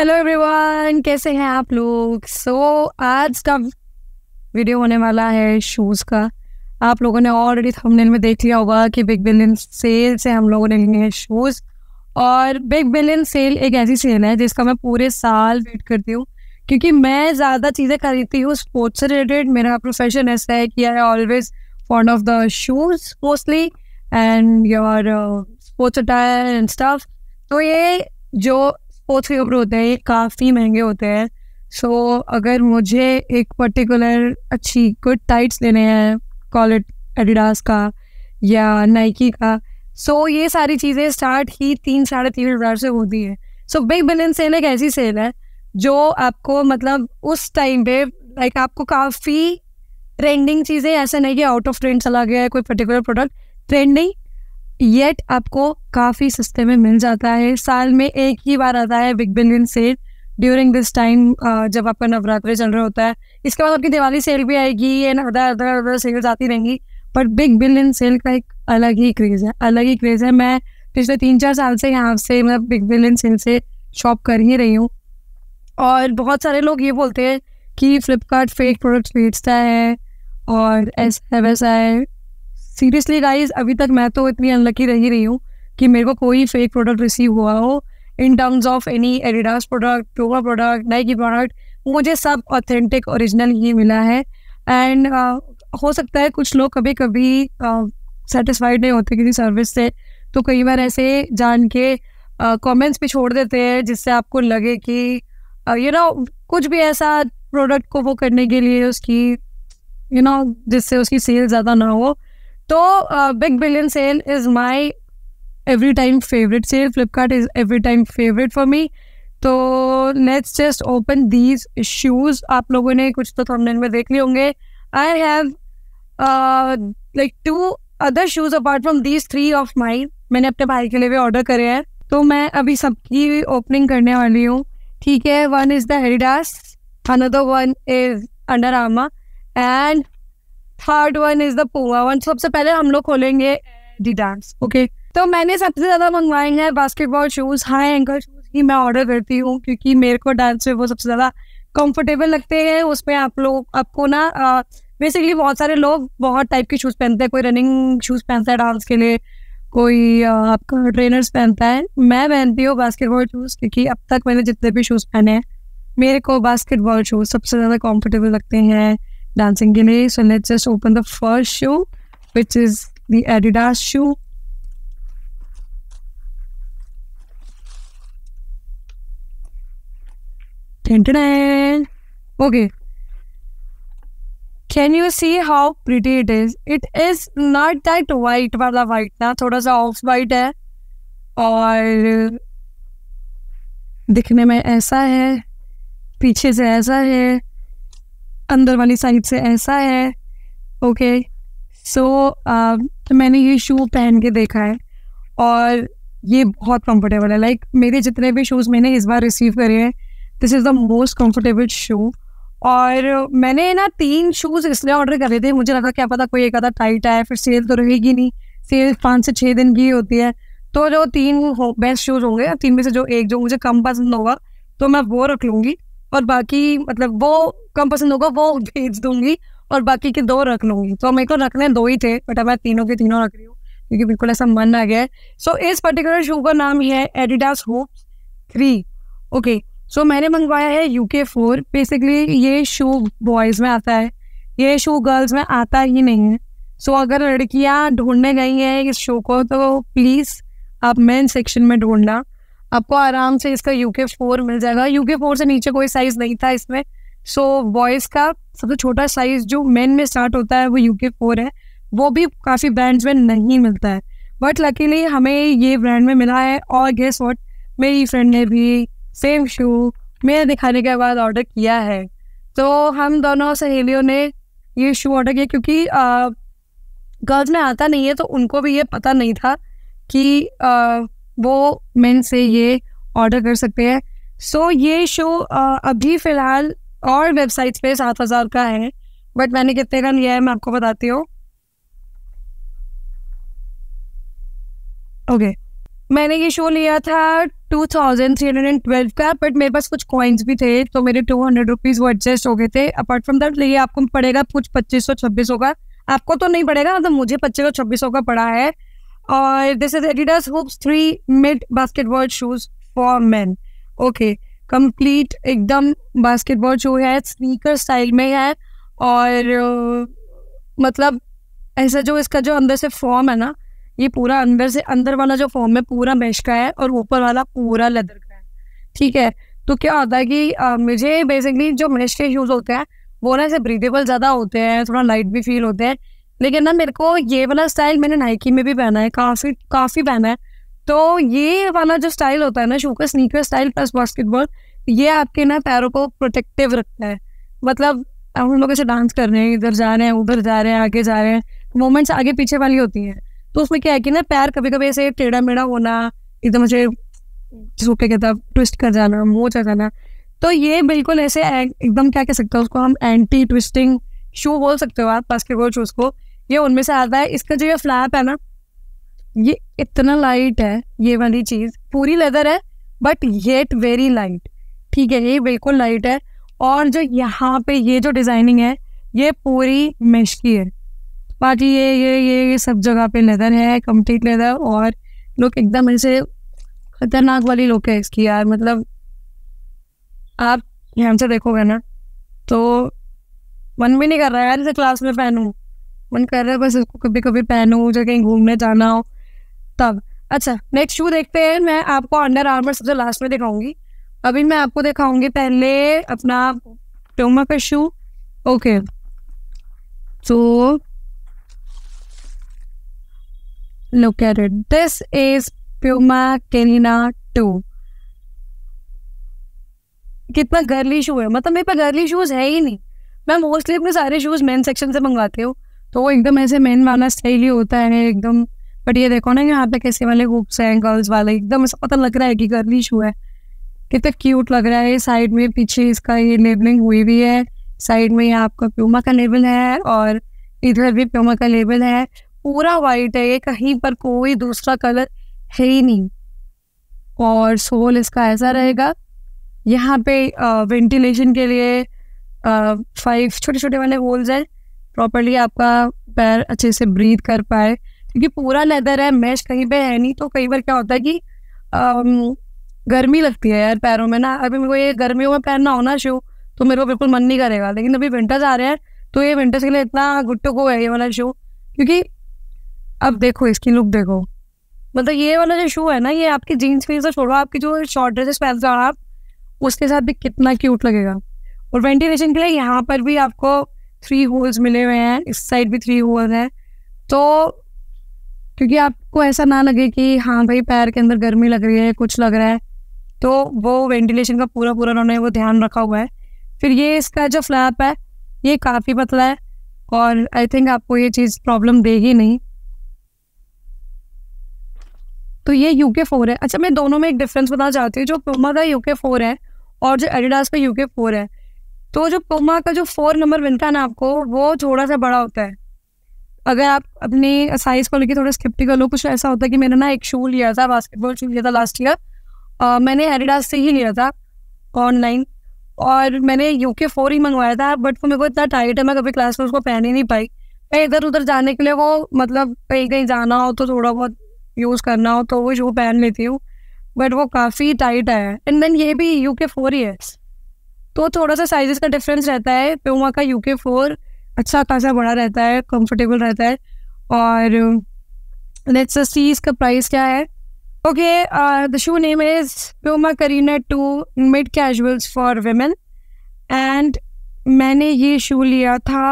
Hello everyone कैसे हैं आप लोग सो so, आज का वीडियो होने वाला है शूज़ का आप लोगों ने ऑलरेडी थंबनेल में देख लिया होगा कि बिग बिलियन सेल से हम लोगों ने लिए हैं शूज़ और बिग बिलियन सेल एक ऐसी सेल है जिसका मैं पूरे साल वेट करती हूँ क्योंकि मैं ज़्यादा चीज़ें खरीदती हूँ स्पोर्ट्स से रिलेटेड मेरा प्रोफेशन ऐसा है कि I always one of the shoes mostly and your sports attire and stuff तो ये जो स्पोर्ट्स के कपड़े होते हैं काफ़ी महंगे होते हैं सो so, अगर मुझे एक पर्टिकुलर अच्छी गुड टाइट्स लेने हैं कॉलेट एडिडास का या नाइकी का सो so, ये सारी चीज़ें स्टार्ट ही तीन साढ़े तीन हज़ार से होती है सो बिग बिलियन सेल एक ऐसी सेल है जो आपको मतलब उस टाइम पे लाइक आपको काफ़ी ट्रेंडिंग चीज़ें ऐसा नहीं कि आउट ऑफ ट्रेंड चला गया है कोई पर्टिकुलर प्रोडक्ट ट्रेंडिंग येट आपको काफ़ी सस्ते में मिल जाता है साल में एक ही बार आता है big billion sale during this time जब आपका नवरात्रि चल रहा होता है इसके बाद आपकी दिवाली सेल भी आएगी ये अदर अदर अदर सेल्स आती रहेंगी बट बिग बिलियन सेल का एक अलग ही क्रेज़ है अलग ही क्रेज़ है मैं पिछले तीन चार साल से यहाँ से मतलब बिग बिलियन सेल से शॉप कर ही रही हूँ और बहुत सारे लोग ये बोलते हैं कि फ्लिपकार्ट फेक प्रोडक्ट्स बेचता है और ऐसा वैसा है सीरियसली गाइज अभी तक मैं तो इतनी अनलकी रही रही हूँ कि मेरे को कोई फेक प्रोडक्ट रिसीव हुआ हो in terms of any Adidas product Puma product Nike product मुझे सब ऑथेंटिक ओरिजिनल ही मिला है एंड uh, हो सकता है कुछ लोग कभी कभी सेटिस्फाइड uh, नहीं होते किसी सर्विस से तो कई बार ऐसे जान के कमेंट्स uh, भी छोड़ देते हैं जिससे आपको लगे कि यू uh, नो कुछ भी ऐसा प्रोडक्ट को वो करने के लिए उसकी यू you नो know, जिससे उसकी सेल ज़्यादा ना हो तो big billion sale is my every time favourite sale Flipkart is every time favourite for me तो let's just open these shoes आप लोगों ने कुछ तो थंबनेल में देख लिए होंगे I have like two other shoes apart from these three of my मैंने अपने भाई के लिए भी ऑर्डर करे हैं तो मैं अभी सबकी ओपनिंग करने वाली हूँ ठीक है one is the Adidas another one is Under आमा and third one is the Puma one सबसे पहले हम लोग खोलेंगे डिडांस ओके तो मैंने सबसे ज्यादा मंगवाए हैं basketball shoes high ankle shoes ही मैं ऑर्डर करती हूँ क्योंकि मेरे को डांस में वो सबसे ज्यादा कंफर्टेबल लगते हैं उसमें आप लोग आपको ना बेसिकली बहुत सारे लोग बहुत टाइप के शूज़ पहनते हैं कोई रनिंग शूज़ पहनता है डांस के लिए कोई आपका ट्रेनर्स पहनता है मैं पहनती हूँ बास्केटबॉल शूज़ क्योंकि अब तक मैंने जितने भी शूज़ पहने हैं मेरे को बास्केटबॉल शूज़ सबसे ज़्यादा कंफर्टेबल लगते हैं डांसिंग के लिए so let's just open the first shoe which is the Adidas shoe okay can you see how pretty it is it is not that white वाला वाइट ना थोड़ा सा ऑफ वाइट है और दिखने में ऐसा है पीछे से ऐसा है अंदर वाली साइड से ऐसा है ओके सो तो मैंने ये शू पहन के देखा है और ये बहुत कंफर्टेबल है लाइक मेरे जितने भी शूज़ मैंने इस बार रिसीव करे हैं this is the most comfortable shoe और मैंने ना तीन शूज़ इसलिए ऑर्डर करे थे मुझे लगा क्या पता कोई एक आधा टाइट आया फिर सेल तो रहेगी नहीं सेल पाँच से छः दिन की होती है तो जो तीन बेस्ट शूज़ होंगे तीन में से जो एक जो मुझे कम पसंद होगा तो मैं वो रख लूँगी और बाकी मतलब वो कम पसंद होगा वो भेज दूंगी और बाकी के दो रख लूंगी तो मेरे को रखने दो ही थे बट अब मैं तीनों के तीनों रख रही हूँ क्योंकि बिल्कुल ऐसा मन आ गया है सो इस पर्टिकुलर शू का नाम है एडिडास हो थ्री ओके सो मैंने मंगवाया है यू के फोर बेसिकली ये शू बॉयज़ में आता है ये शू गर्ल्स में आता ही नहीं है सो so, अगर लड़कियाँ ढूंढने गई हैं इस शो को तो प्लीज़ आप मेन सेक्शन में ढूंढना आपको आराम से इसका यूके फोर मिल जाएगा यूके फोर से नीचे कोई साइज नहीं था इसमें सो so, बॉयज़ का सबसे छोटा साइज जो मेन में स्टार्ट होता है वो यूके फोर है वो भी काफ़ी ब्रांड्स में नहीं मिलता है बट लकीली हमें ये ब्रांड में मिला है और गेस वॉट मेरी फ्रेंड ने भी सेम शू मेरे दिखाने के बाद ऑर्डर किया है तो हम दोनों सहेलियों ने ये शू ऑर्डर किया क्योंकि गर्ल्स में आता नहीं है तो उनको भी ये पता नहीं था कि आ, वो मेन से ये ऑर्डर कर सकते हैं सो so, ये शो अभी फ़िलहाल और वेबसाइट्स पे सात हज़ार का है बट मैंने कितने का लिया है मैं आपको बताती हूँ ओके okay. मैंने ये शो लिया था two thousand three hundred and twelve का बट मेरे पास कुछ कॉइन्स भी थे तो मेरे टू हंड्रेड रुपीज़ वो एडजस्ट हो गए थे अपार्ट फ्रॉम दैट ये आपको पड़ेगा कुछ पच्चीस सौ छब्बीस सौ का आपको तो नहीं पड़ेगा मतलब मुझे पच्चीस सौ छब्बीस सौ का पड़ा है और this is Adidas hoops three mid basketball shoes for men okay complete एकदम बास्केटबॉल शो है स्नीकर स्टाइल में है और uh, मतलब ऐसा जो इसका जो अंदर से फॉर्म है ना ये पूरा अंदर से अंदर वाला जो फॉर्म है पूरा मेश का है और ऊपर वाला पूरा लेदर का है ठीक है तो क्या होता है कि आ, uh, मुझे बेसिकली जो मेश के शूज़ होते हैं वो ना ऐसे ब्रीदेबल ज़्यादा होते हैं थोड़ा लाइट भी फील होते हैं लेकिन ना मेरे को ये वाला स्टाइल मैंने नाइकी में भी पहना है काफ़ी काफ़ी पहना है तो ये वाला जो स्टाइल होता है ना शू का स्नीकर स्टाइल प्लस बास्केटबॉल ये आपके ना पैरों को प्रोटेक्टिव रखता है मतलब हम लोग ऐसे डांस कर रहे हैं इधर जा रहे हैं उधर जा रहे हैं आगे जा रहे हैं मोमेंट्स आगे पीछे वाली होती हैं तो उसमें क्या है कि ना पैर कभी कभी ऐसे टेढ़ा मेढ़ा होना एकदम ऐसे जिसको क्या कहता है ट्विस्ट कर जाना मोच आ जाना तो ये बिल्कुल ऐसे एकदम क्या कह सकते हो उसको हम एंटी ट्विस्टिंग शू बोल सकते हो आप बास्केटबॉल शूज़ को ये उनमें से आता है इसका जो ये फ्लैप है ना ये इतना लाइट है ये वाली चीज़ पूरी लेदर है बट येट वेरी लाइट ठीक है ये बिल्कुल लाइट है और जो यहाँ पे ये जो डिज़ाइनिंग है ये पूरी मेश की है बाकी ये ये ये ये सब जगह पे लेदर है कंप्लीट लेदर और लुक एकदम ऐसे खतरनाक वाली लुक है इसकी यार मतलब आप यहाँ से देखोगे ना तो मन भी नहीं कर रहा है यार इसे क्लास में पहनूँ मन कर रहा है बस उसको कभी कभी पहनू जो कहीं घूमने जाना हो तब अच्छा नेक्स्ट शू देखते हैं मैं आपको अंडर आर्मर सबसे लास्ट में दिखाऊंगी अभी मैं आपको दिखाऊंगी पहले अपना प्योमा का shoe okay so look at it this is Puma Carina two कितना गर्ली शू है मतलब मेरे पास गर्ली शूज़ है ही नहीं मैं मोस्टली अपने सारे शूज़ मेन सेक्शन से मंगवाती हूँ तो वो एकदम ऐसे मेन वाला स्टाइल ही होता है एकदम बट ये देखो ना यहाँ पे कैसे वाले हुप्स हैं गर्ल्स वाले एकदम ऐसा पता लग रहा है कि गर्ली शू है कितना क्यूट लग रहा है साइड में पीछे इसका ये लेबलिंग हुई भी है साइड में ये आपका प्यूमा का लेबल है और इधर भी प्यूमा का लेबल है पूरा वाइट है ये कहीं पर कोई दूसरा कलर है ही नहीं और सोल इसका ऐसा रहेगा यहाँ पे वेंटिलेशन के लिए फाइव छोटे छोटे वाले होल्स हैं प्रॉपरली आपका पैर अच्छे से ब्रीथ कर पाए क्योंकि पूरा लेदर है मैश कहीं पे है नहीं तो कई बार क्या होता है कि आम, गर्मी लगती है यार पैरों में ना अभी मेरे को ये गर्मियों में पहनना होना शू तो मेरे को बिल्कुल मन नहीं करेगा लेकिन अभी विंटर्स आ रहे हैं तो ये विंटर्स के लिए इतना गुड टू है ये वाला शू क्योंकि अब देखो इसकी लुक देखो मतलब ये वाला जो शू है ना ये आपकी जीन्स पे तो छोड़ो आपकी जो शॉर्ट ड्रेसेस पहनते हो आप उसके साथ भी कितना क्यूट लगेगा और वेंटिलेशन के लिए यहाँ पर भी आपको थ्री होल्स मिले हुए हैं इस साइड भी थ्री होल्स हैं तो क्योंकि आपको ऐसा ना लगे कि हाँ भाई पैर के अंदर गर्मी लग रही है कुछ लग रहा है तो वो वेंटिलेशन का पूरा पूरा उन्होंने वो ध्यान रखा हुआ है फिर ये इसका जो फ्लैप है ये काफ़ी पतला है और आई थिंक आपको ये चीज़ प्रॉब्लम देगी नहीं तो ये यू के फोर है अच्छा मैं दोनों में एक डिफरेंस बताना चाहती हूँ जो पुमा का यू के फोर है और जो एडिडास का यू के फोर है तो जो पुमा का जो फोर नंबर बनता है ना आपको वो थोड़ा सा बड़ा होता है अगर आप अपने साइज को लेकर थोड़ा स्केप्टिकल हो कुछ ऐसा होता है कि मैंने ना एक शू लिया था बास्केटबॉल शू लिया था लास्ट ईयर मैंने एडिडास से ही लिया था ऑनलाइन और मैंने यू के फोर ही मंगवाया था बट वो मेरे को इतना टाइट है मैं कभी क्लास में उसको पहन ही नहीं पाई मैं इधर उधर जाने के लिए वो मतलब कहीं कहीं जाना हो तो थोड़ा बहुत यूज़ करना हो तो वो शू पहन लेती हूँ बट वो काफ़ी टाइट है एंड देन ये भी यू के फोर ही है तो थोड़ा सा साइजेस का डिफरेंस रहता है प्योमा का यूके फोर अच्छा खासा बड़ा रहता है कंफर्टेबल रहता है और लेट्स सी इसका प्राइस क्या है okay the shoe name is Puma Carina two mid casuals for women and मैंने ये शू लिया था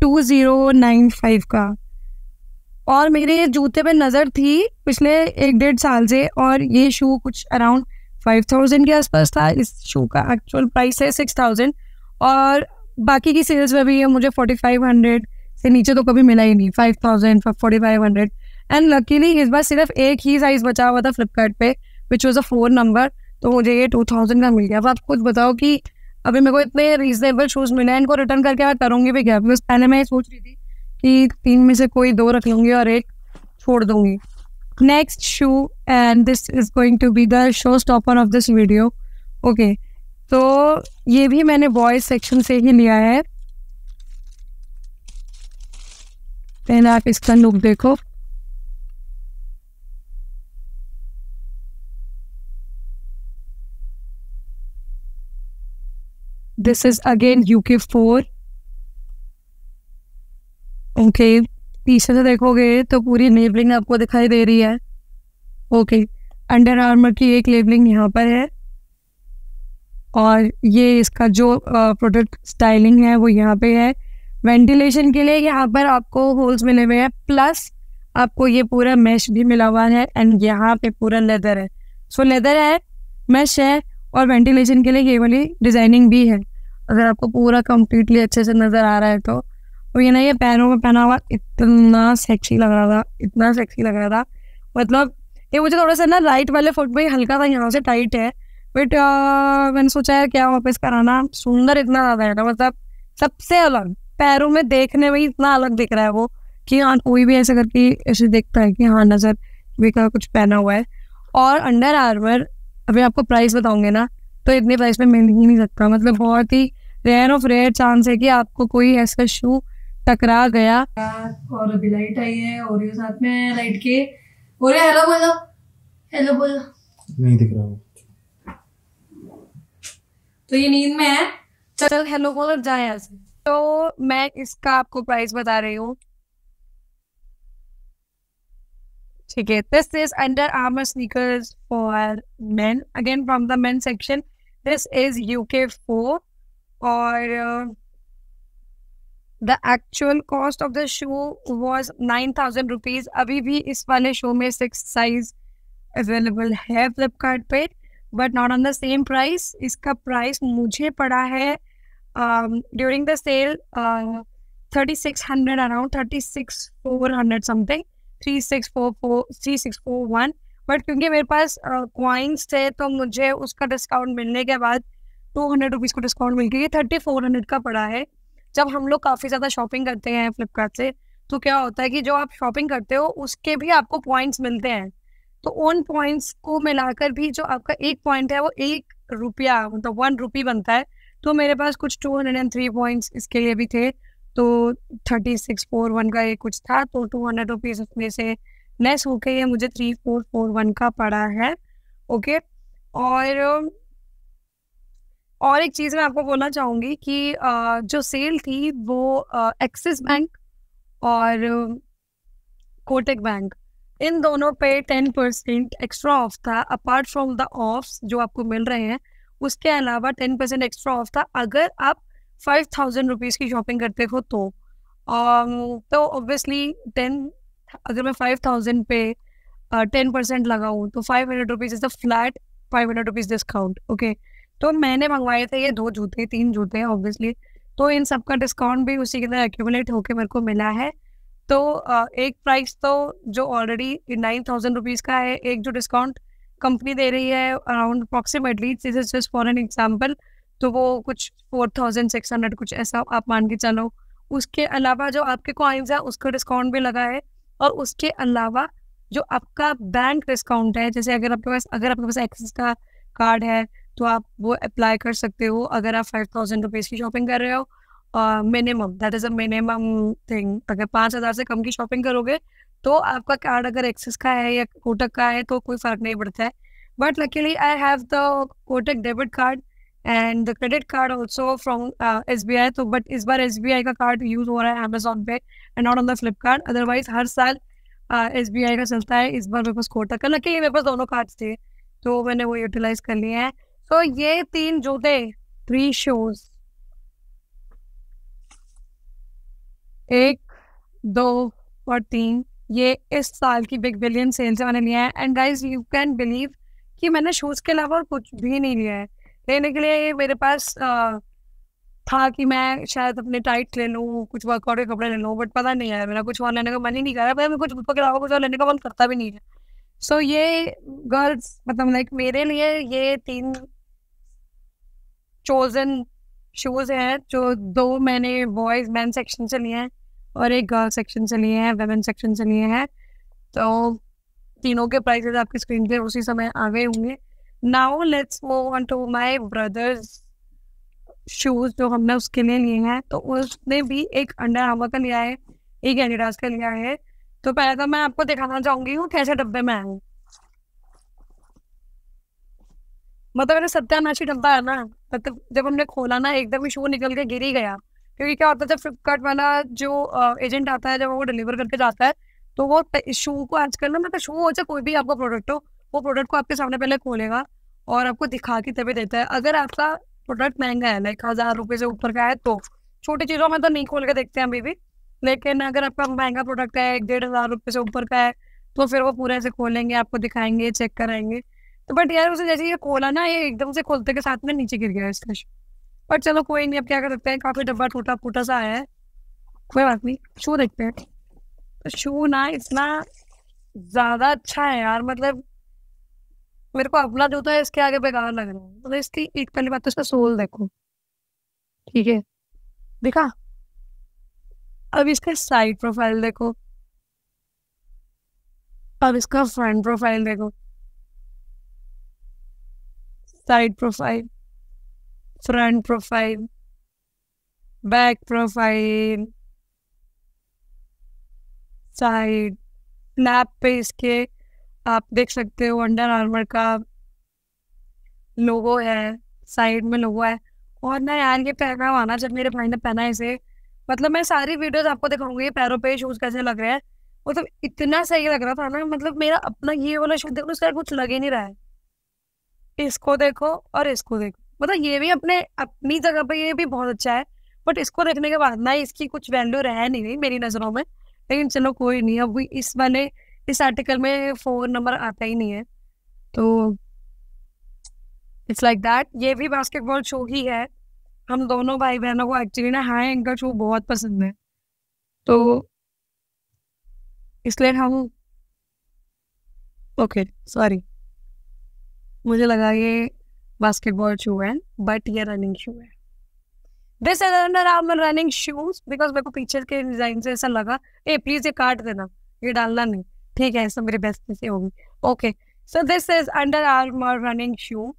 टू ज़ीरो नाइन फाइव का और मेरे जूते पे नज़र थी पिछले एक डेढ़ साल से और ये शू कुछ अराउंड फाइव थाउजेंड के आसपास था इस शू का एक्चुअल प्राइस है सिक्स थाउजेंड और बाकी की सेल्स में भी ये मुझे फोर्टी फाइव हंड्रेड से नीचे तो कभी मिला ही नहीं five thousand forty five hundred and luckily इस बार सिर्फ एक ही साइज बचा हुआ था फ्लिपकार्ट पे which was a four number तो मुझे ये टू थाउजेंड का मिल गया अब आप खुद बताओ कि अभी मेरे को इतने रीजनेबल शूज़ मिले हैं इनको रिटर्न करके मैं करूँगी भी क्या बिकॉज पहले मैं ये सोच रही थी कि तीन में से कोई दो रख लूँगी और एक छोड़ दूँगी next shoe and this is going to be the showstopper of this video okay so ye bhi maine boys section se hi liya hai then aap iska look dekho this is again UK4. Okay, पीछे से देखोगे तो पूरी labelling आपको दिखाई दे रही है okay under armour की एक लेबलिंग यहाँ पर है और ये इसका जो प्रोडक्ट स्टाइलिंग है वो यहाँ पे है वेंटिलेशन के लिए यहाँ पर आपको होल्स मिले हुए हैं प्लस आपको ये पूरा मैश भी मिला हुआ है एंड यहाँ पे पूरा लेदर है सो so, लेदर है मैश है और वेंटिलेशन के लिए ये वाली डिज़ाइनिंग भी है अगर आपको पूरा कम्प्लीटली अच्छे से नज़र आ रहा है तो और ये ना ये पैरों में पहना हुआ इतना सेक्सी लग रहा था इतना सेक्सी लग रहा था मतलब ये मुझे थोड़ा सा ना राइट वाले फुट में हल्का था यहाँ से टाइट है बट मैंने सोचा है क्या वापस कराना सुंदर इतना ज़्यादा है ना मतलब सबसे अलग पैरों में देखने में इतना अलग दिख रहा है वो कि हाँ कोई भी ऐसे करके ऐसे देखता है कि हाँ नज़र भी का कुछ पहना हुआ है और अंडर आर्मर अभी आपको प्राइस बताऊंगे ना तो इतने प्राइस में मिल ही नहीं सकता मतलब बहुत ही रेयर ऑफ रेयर चांस है कि आपको कोई ऐसा शू टकरा गया और अभी लाइट आई है और ये साथ में लाइट के और हेलो बोलो हेलो बोलो नहीं दिख रहा तो ये नींद में है चल हेलो बोलो जाए यहाँ तो मैं इसका आपको प्राइस बता रही हूँ ठीक है this is Under Armour sneakers for men again from the men section this is UK four और uh, the actual cost of the shoe was nine thousand rupees अभी भी इस वाले शो में सिक्स साइज अवेलेबल है Flipkart पे but not on the same price इसका price मुझे पड़ा है during the sale thirty six hundred around thirty six four hundred something three six four four three six four one but क्योंकि मेरे पास coins uh, थे तो मुझे उसका डिस्काउंट मिलने के बाद टू हंड्रेड रुपीज़ को डिस्काउंट मिल गया थर्टी फोर हंड्रेड का पड़ा है जब हम लोग काफी ज्यादा शॉपिंग करते हैं फ्लिपकार्ट से तो क्या होता है कि जो आप शॉपिंग करते हो उसके भी आपको पॉइंट्स मिलते हैं तो उन पॉइंट्स को मिलाकर भी जो आपका एक पॉइंट है वो एक रुपया मतलब वन रुपी बनता है तो मेरे पास कुछ two hundred and three points इसके लिए भी थे तो थर्टी सिक्स फोर वन का ये कुछ था तो टू हंड्रेड रुपीज उसमें से लेस होके ये मुझे थ्री फोर फोर वन का पड़ा है ओके और और एक चीज मैं आपको बोलना चाहूंगी कि आ, जो सेल थी वो एक्सिस बैंक और कोटेक बैंक इन दोनों पे टेन परसेंट एक्स्ट्रा ऑफ था अपार्ट फ्रॉम द ऑफ जो आपको मिल रहे हैं उसके अलावा टेन परसेंट एक्स्ट्रा ऑफ था अगर आप फाइव थाउजेंड रुपीज़ की शॉपिंग करते हो तो ऑब्वियसली तो ऑब्वियसली टेन अगर मैं फाइव थाउजेंड पे टेन परसेंट लगाऊँ तो five hundred rupees is the flat five hundred rupees discount okay तो मैंने मंगवाए थे ये दो जूते तीन जूते ऑब्वियसली तो इन सब का डिस्काउंट भी उसी के अंदर एक्यूमुलेट होके मेरे को मिला है तो एक प्राइस तो जो ऑलरेडी नाइन थाउजेंड रुपीज़ का है एक जो डिस्काउंट कंपनी दे रही है around approximately this is just for an example तो वो कुछ फोर थाउजेंड सिक्स हंड्रेड कुछ ऐसा आप मान के चलो उसके अलावा जो आपके कॉइन्स है उसका डिस्काउंट भी लगा है और उसके अलावा जो आपका बैंक डिस्काउंट है जैसे अगर आपके पास अगर आपके पास एक्सिस का कार्ड है तो आप वो अप्लाई कर सकते हो अगर आप फाइव थाउजेंड रुपीज़ की शॉपिंग कर रहे हो minimum that is a minimum thing अगर पाँच हज़ार से कम की शॉपिंग करोगे तो आपका कार्ड अगर एक्सेस का है या कोटक का है तो कोई फ़र्क नहीं पड़ता है but luckily I have the Kotak debit card and the credit card also from S B I तो बट इस बार एस बी आई का कार्ड यूज़ हो रहा है अमेजोन पे and not on the Flipkart otherwise हर साल एस बी आई का चलता है इस बार मेरे पास कोटक का लकीली मेरे पास दोनों कार्ड थे तो मैंने वो यूटिलाइज कर लिए हैं तो ये तीन जूते थ्री शूज एक दो और तीन ये इस साल की बिग बिलियन सेल्स से मैंने लिया है and guys you can believe कि मैंने शूज के अलावा और कुछ भी नहीं लिया है लेने के लिए मेरे पास आ, था कि मैं शायद अपने टाइट ले लूँ कुछ वर्कआउट के कपड़े ले लूँ बट पता नहीं आया मेरा कुछ और लेने का मन ही नहीं कर रहा मैं कुछ के अलावा कुछ और लेने का मन करता भी नहीं है सो so, ये गर्ल्स मतलब लाइक मेरे लिए ये तीन चोजन शोज हैं जो दो मैंने बॉयज मैन सेक्शन से लिए हैं और एक गर्ल सेक्शन से लिए हैं वेमेन सेक्शन से लिए हैं तो तीनों के प्राइसेस आपकी स्क्रीन पे उसी समय आ गए होंगे now let's move on to my brother's shoes जो हमने उसके लिए लिए हैं तो उसने भी एक अंडर हामा का लिया है एक एंडिडास का लिया है तो पहले तो मैं आपको दिखाना चाहूंगी हूँ कैसे डब्बे में आऊँ मतलब सत्यानाश सत्यानाशी डब्बा है ना मतलब जब हमने खोला ना एकदम ही शो निकल के गिर ही गया क्योंकि क्या होता है जब फ्लिपकार्ट वाला जो एजेंट आता है जब वो डिलीवर करके जाता है तो वो शो को आजकल ना मतलब शो हो जाए कोई भी आपका प्रोडक्ट हो वो प्रोडक्ट को आपके सामने पहले खोलेगा और आपको दिखा के तभी देता है अगर आपका प्रोडक्ट महंगा है लाइक हजार रुपये से ऊपर का है तो छोटी चीज़ों में तो नहीं खोल के देखते हैं अभी भी लेकिन अगर आपका महंगा प्रोडक्ट है एक डेढ़ हज़ार रुपये से ऊपर का है तो फिर वो पूरे से खोलेंगे आपको दिखाएंगे चेक कराएंगे तो बट यार उसे जैसे ये खोला ना ये एकदम से खोलते के साथ में नीचे गिर गया स्टैश बट चलो कोई नहीं अब क्या कर सकते हैं काफी डब्बा टूटा फूटा सा आया है कोई बात नहीं शू देखते हैं तो शू ना इतना ज्यादा अच्छा है यार मतलब मेरे को अपना जो था इसके आगे बेकार लग रहा है मतलब इसकी एक पहली बात तो इसका सोल देखो ठीक है देखा अब इसका साइड प्रोफाइल देखो अब इसका फ्रंट प्रोफाइल देखो side profile front profile back profile side snap पे इसके आप देख सकते हो अंडर आर्मर का लोगो है साइड में लोगो है और ना यार ये पहना हुआ ना जब मेरे भाई ने पहना इसे मतलब मैं सारी वीडियोस आपको दिखाऊंगी पैरों पे शूज कैसे लग रहे हैं मतलब इतना सही लग रहा था ना मतलब मेरा अपना ये वाला शूज देखो उसका कुछ लग ही नहीं रहा है इसको देखो और इसको देखो मतलब ये भी अपने अपनी जगह पर ये भी बहुत अच्छा है बट इसको देखने के बाद ना इसकी कुछ वैल्यू रह नहीं रही मेरी नज़रों में लेकिन चलो कोई नहीं अब इस वाले इस आर्टिकल में फोर नंबर आता ही नहीं है तो इट्स लाइक दैट ये भी बास्केटबॉल शो ही है हम दोनों भाई बहनों को एक्चुअली ना हाई एंकर शो बहुत पसंद है तो इसलिए हम ओके सॉरी मुझे लगा ये बास्केटबॉल शू है बट ये रनिंग शू है this is Under Armour running shoes because मेरे को पीछे के डिजाइन से ऐसा लगा ए प्लीज ये काट देना ये डालना नहीं ठीक है ऐसा मेरे बेस्ट से होगी okay so this is Under Armour running shoe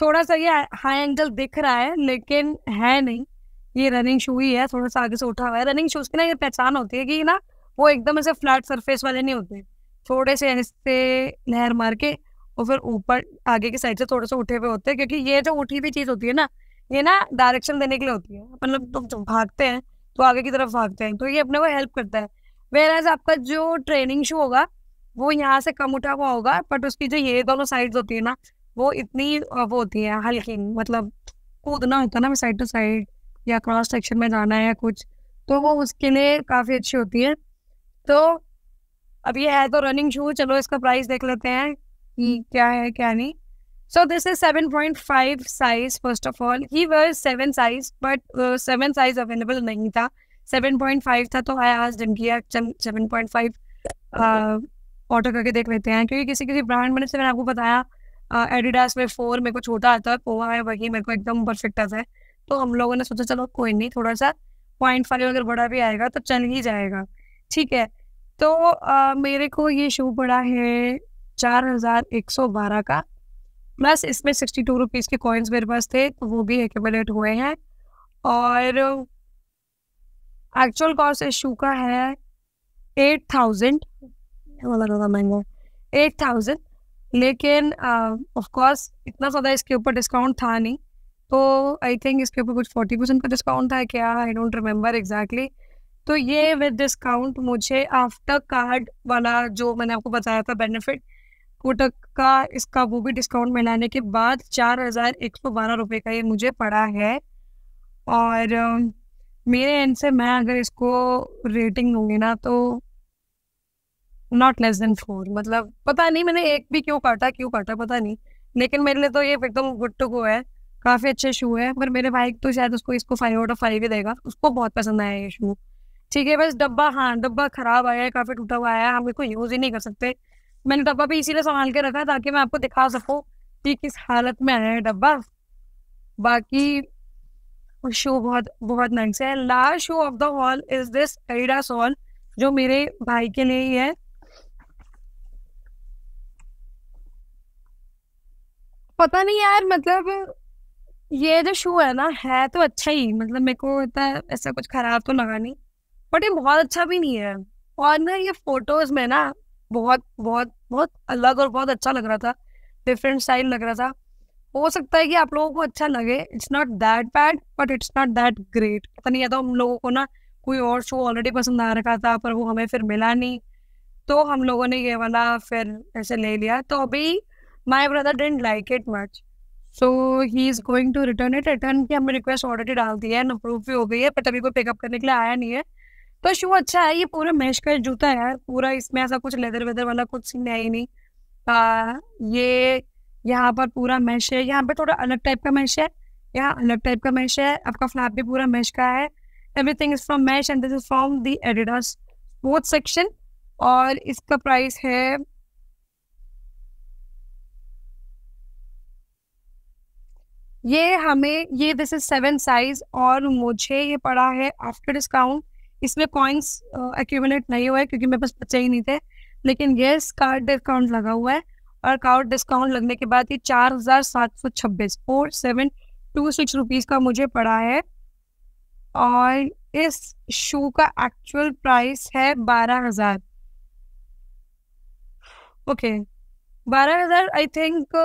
थोड़ा सा ये हाई एंगल दिख रहा है लेकिन है नहीं ये रनिंग शू ही है थोड़ा सा आगे से उठा हुआ है रनिंग शूज की ना ये पहचान होती है कि ना वो एकदम ऐसे फ्लैट सरफेस वाले नहीं होते थोड़े से ऐसे लहर मार के और फिर ऊपर आगे की साइड से थोड़े से उठे हुए होते हैं क्योंकि ये जो उठी हुई चीज होती है ना ये ना डायरेक्शन देने के लिए होती है मतलब तुम तो भागते हैं तो आगे की तरफ भागते हैं तो ये अपने को हेल्प करता है वेर एज आपका जो ट्रेनिंग शू होगा वो यहाँ से कम उठा हुआ होगा बट उसकी जो ये दोनों साइड होती है ना वो इतनी वो होती है हल्की मतलब कूदना होता है ना साइड टू साइड या क्रॉस सेक्शन में जाना है या कुछ तो वो उसके लिए काफ़ी अच्छी होती है तो अब ये है तो रनिंग शू चलो इसका प्राइस देख लेते हैं कि क्या है क्या नहीं so this is seven point five size first of all he wears seven size but seven size available नहीं था सेवन पॉइंट फाइव था तो I asked him seven point five order करके देख लेते हैं क्योंकि किसी किसी ब्रांड में से मैंने आपको बताया एडिडास uh, में फोर मेरे को छोटा आता है पोवा है वही मेरे को एकदम परफेक्ट आता है तो हम लोगों ने सोचा चलो कोई नहीं थोड़ा सा पॉइंट फाइव अगर बड़ा भी आएगा तो चल ही जाएगा ठीक है तो uh, मेरे को ये शू पड़ा है चार हजार एक सौ बारह का प्लस इसमें सिक्सटी टू रुपीज़ के कॉइन्स मेरे पास थे तो वो भी एकमोडेट हुए हैं और एक्चुअल कॉस्ट इशू शू का है एट थाउजेंड वाला ज़्यादा महंगा एट थाउजेंड लेकिन ऑफ कोर्स इतना ज़्यादा इसके ऊपर डिस्काउंट था नहीं तो आई थिंक इसके ऊपर कुछ फोर्टी परसेंट का डिस्काउंट था क्या आई डोंट रिमेम्बर एग्जैक्टली तो ये विद डिस्काउंट मुझे आफ्टर कार्ड वाला जो मैंने आपको बताया था बेनिफिट वो का इसका वो भी डिस्काउंट मिलाने के बाद चार हज़ार एक सौ बारह रुपये का ये मुझे पड़ा है और मेरे एंड से मैं अगर इसको रेटिंग दूंगी ना तो नॉट लेस देन फोर मतलब पता नहीं मैंने एक भी क्यों काटा क्यों काटा पता नहीं लेकिन मेरे लिए तो ये एकदम गुड टू गो है काफ़ी अच्छे शू है पर मेरे भाई तो शायद उसको इसको फाइव आउट ऑफ फाइव ही देगा उसको बहुत पसंद आया ये शू ठीक है बस डब्बा हाँ डब्बा खराब आया है काफ़ी टूटा हुआ आया हम इसको यूज़ ही नहीं कर सकते मैंने डब्बा भी इसीलिए संभाल के रखा ताकि मैं आपको दिखा सकूँ कि किस हालत में है डब्बा बाकी शो बहुत बहुत नाइस है last shoe of the haul is this Adidas जो मेरे भाई के लिए ही है पता नहीं यार मतलब ये जो शो है ना है तो अच्छा ही मतलब मेरे को इतना ऐसा कुछ खराब तो लगा नहीं बट ये बहुत अच्छा भी नहीं है और ना ये फोटोज में ना बहुत बहुत बहुत अलग और बहुत अच्छा लग रहा था डिफरेंट स्टाइल लग रहा था हो सकता है कि आप लोगों को अच्छा लगे it's not that bad but it's not that great पता नहीं आता तो हम लोगों को ना कोई और शो ऑलरेडी पसंद आ रखा था पर वो हमें फिर मिला नहीं तो हम लोगों ने ये वाला फिर ऐसे ले लिया तो अभी my brother didn't like it much so he is going to return it return की हमने रिक्वेस्ट ऑलरेडी डाल दी है अप्रूव भी हो गई है बट अभी कोई पिकअप करने के लिए आया नहीं है पर शू अच्छा है ये पूरा मैश का जूता है पूरा इसमें ऐसा कुछ लेदर वेदर वाला कुछ सीन है ही नहीं आ, ये यहाँ पर पूरा मैश है यहाँ पे थोड़ा अलग टाइप का मैश है यहाँ अलग टाइप का मैश है आपका फ्लैप भी पूरा मैश का है thing is from mesh and this is from the Adidas sports section और इसका प्राइस है ये हमें ये दिस इज सेवन साइज और मुझे ये पड़ा है आफ्टर डिस्काउंट इसमें कॉइन्स एक्यूमुलेट नहीं है क्योंकि मेरे पास बचे ही नहीं थे लेकिन ये कार्ड डिस्काउंट लगा हुआ है और कार्ड डिस्काउंट लगने के बाद ये चार हजार सात सौ छब्बीस four seven two six rupees का मुझे पड़ा है और इस शू का एक्चुअल प्राइस है बारह हजार ओके बारह हजार आई थिंक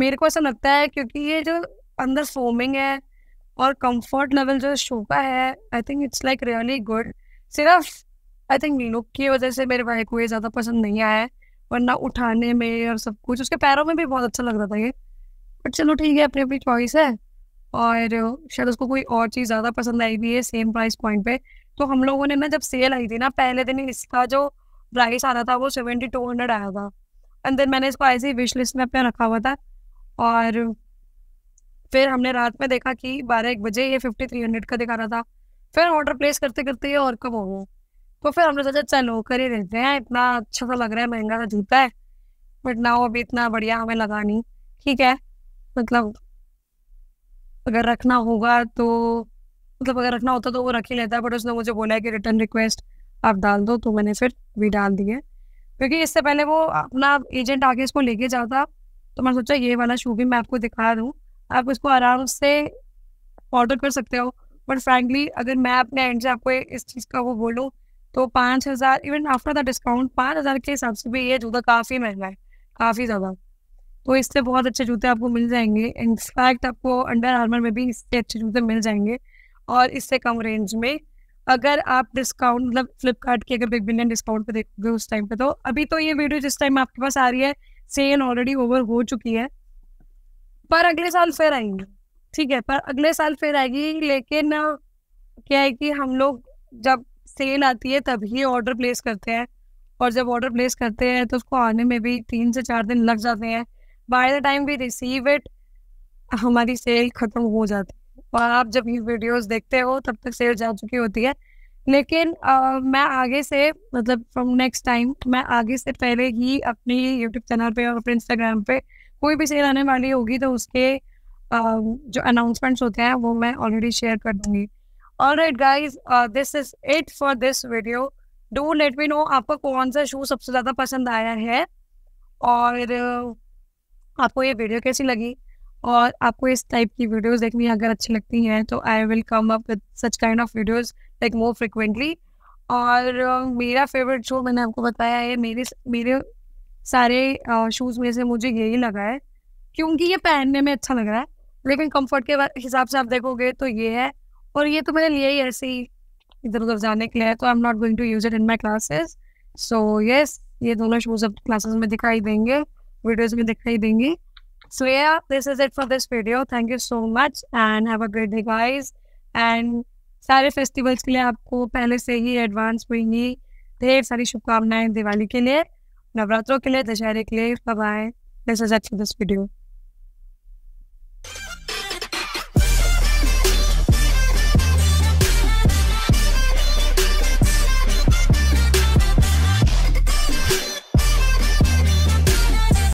मेरे को ऐसा लगता है क्योंकि ये जो अंदर फोमिंग है और कंफर्ट लेवल जो शो का है I think it's like really good सिर्फ आई थिंक लुक की वजह से मेरे भाई को ये ज़्यादा पसंद नहीं आया है वरना उठाने में और सब कुछ उसके पैरों में भी बहुत अच्छा लग रहा था ये बट चलो ठीक है अपनी अपनी चॉइस है और शायद उसको कोई और चीज़ ज़्यादा पसंद आई भी है सेम प्राइस पॉइंट पे तो हम लोगों ने ना जब सेल आई थी ना पहले दिन इसका जो प्राइस आ रहा था वो सेवेंटी टू हंड्रेड आया था एंड देन मैंने इसको ऐसे ही विश लिस्ट में अपना रखा हुआ था और फिर हमने रात में देखा कि बारह एक बजे ये फिफ्टी थ्री हंड्रेड का दिखा रहा था फिर ऑर्डर प्लेस करते करते ये और कब हो गया तो फिर हमने सोचा चलो कर ही देते हैं इतना अच्छा सा लग रहा है महंगा सा जूता है बट ना वो अभी इतना बढ़िया हमें लगा नहीं ठीक है मतलब अगर रखना होगा तो मतलब अगर रखना होता तो वो रख ही लेता है बट उसने मुझे बोला है कि रिटर्न रिक्वेस्ट आप डाल दो तो मैंने फिर भी डाल दिए क्योंकि इससे पहले वो अपना एजेंट आके इसको लेके जाता तो मैंने सोचा ये वाला शू भी मैं आपको दिखा दूँ आप उसको आराम से ऑर्डर कर सकते हो बट फ्रेंकली अगर मैं अपने एंड से आपको इस चीज़ का वो बोलूँ तो पाँच हज़ार इवन आफ्टर द डिस्काउंट पाँच हज़ार के हिसाब से भी ये जूता काफ़ी महंगा है काफ़ी ज़्यादा तो इससे बहुत अच्छे जूते आपको मिल जाएंगे इनफैक्ट आपको अंडर आर्मर में भी इससे अच्छे जूते मिल जाएंगे और इससे कम रेंज में अगर आप डिस्काउंट मतलब फ्लिपकार्ट की अगर बिग बिलियन डिस्काउंट पे देखोगे उस टाइम पे तो अभी तो ये वीडियो जिस टाइम आपके पास आ रही है सेल ऑलरेडी ओवर हो चुकी है पर अगले साल फिर आएंगे ठीक है पर अगले साल फिर आएगी लेकिन क्या है कि हम लोग जब सेल आती है तभी ऑर्डर प्लेस करते हैं और जब ऑर्डर प्लेस करते हैं तो उसको आने में भी तीन से चार दिन लग जाते हैं by the time we receive it हमारी सेल खत्म हो जाती है और आप जब ये वीडियोस देखते हो तब तक सेल जा चुकी होती है लेकिन आ, मैं आगे से मतलब फ्रॉम नेक्स्ट टाइम मैं आगे से पहले ही अपने यूट्यूब चैनल पे और अपने इंस्टाग्राम पे कोई भी सेल आने वाली होगी तो उसके जो अनाउंसमेंट्स होते हैं वो मैं ऑलरेडी शेयर कर दूंगी all right guys this is it for this video do let me know आपको कौन सा शो सबसे ज़्यादा पसंद आया है और आपको ये वीडियो कैसी लगी और आपको इस टाइप की वीडियोस देखनी अगर अच्छी लगती हैं तो I will come up with such kind of videos like more frequently और मेरा फेवरेट शो मैंने आपको बताया है मेरे मेरे सारे शूज में से मुझे यही लगा है क्योंकि ये पहनने में अच्छा लग रहा है लेकिन कंफर्ट के हिसाब से आप देखोगे तो ये है और ये तो मैंने लिया ही ऐसे ही इधर उधर जाने के लिए तो I am not going to use it in my classes so yes ये दोनों शूज अब क्लासेस में दिखाई देंगे वीडियोज में दिखाई देंगी सो ये this is it for this video thank you so much and have a great day and सारे फेस्टिवल्स के लिए आपको पहले से ही एडवांस हुई ढेर सारी शुभकामनाएं दिवाली के लिए नवरात्रों के लिए दशहरे के लिए bye this is it for this video